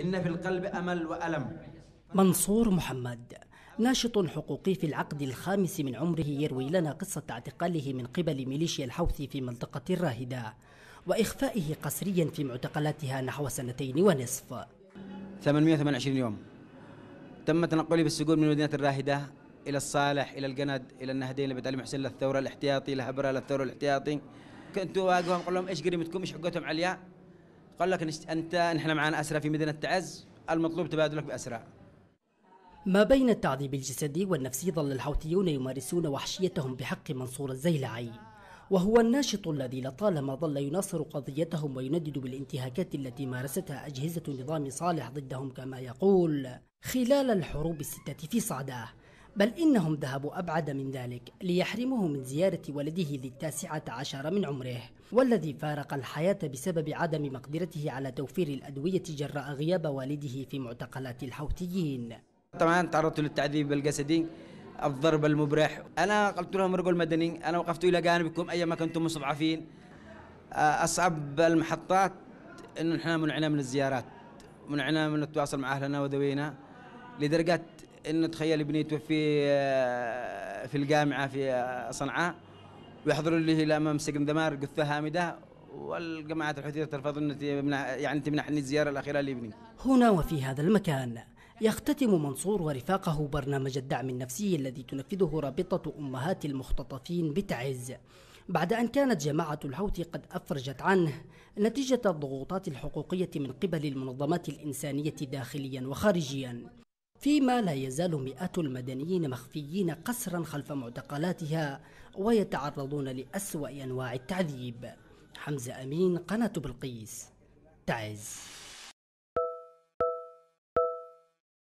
إن في القلب أمل وألم منصور محمد ناشط حقوقي في العقد الخامس من عمره يروي لنا قصة اعتقاله من قبل ميليشيا الحوثي في منطقة الراهدة وإخفائه قسريا في معتقلاتها نحو سنتين ونصف 828 يوم تم تنقلي بالسجون من مدينة الراهدة إلى الصالح إلى القند إلى النهدين لبيت علي محسن للثورة الاحتياطي لهبرة للثورة الاحتياطي كنت واقفهم نقول لهم إيش قريمتكم إيش حقتهم عليا قال لك أنت نحن معنا أسرى في مدينة تعز المطلوب تبادلك بأسرى ما بين التعذيب الجسدي والنفسي ظل الحوثيون يمارسون وحشيتهم بحق منصور الزيلعي وهو الناشط الذي لطالما ظل يناصر قضيتهم ويندد بالانتهاكات التي مارستها أجهزة نظام صالح ضدهم كما يقول خلال الحروب الستة في صعده بل إنهم ذهبوا أبعد من ذلك ليحرموه من زيارة ولده ذي التاسعة عشر من عمره والذي فارق الحياة بسبب عدم مقدرته على توفير الأدوية جراء غياب والده في معتقلات الحوثيين طبعا تعرضت للتعذيب الجسدي الضرب المبرح أنا قلت لهم رجل مدني أنا وقفت إلى جانبكم أيما كنتم مستضعفين آه، أصعب المحطات أن نحن منعنا من الزيارات منعنا من التواصل مع أهلنا وذوينا لدرجة ان تخيل ابني توفي آه، في الجامعه في آه، صنعاء ويحضروا له الى امام سجن دمار قثه هامده والجماعات الحوثية ترفض أن تمنح يعني تمنحني الزيارة الأخيرة لابني هنا وفي هذا المكان يختتم منصور ورفاقه برنامج الدعم النفسي الذي تنفذه رابطة أمهات المختطفين بتعز بعد أن كانت جماعة الحوثي قد أفرجت عنه نتيجة الضغوطات الحقوقية من قبل المنظمات الإنسانية داخليا وخارجيا فيما لا يزال مئات المدنيين مخفيين قسرا خلف معتقلاتها ويتعرضون لأسوأ أنواع التعذيب حمزة أمين قناة بلقيس تعز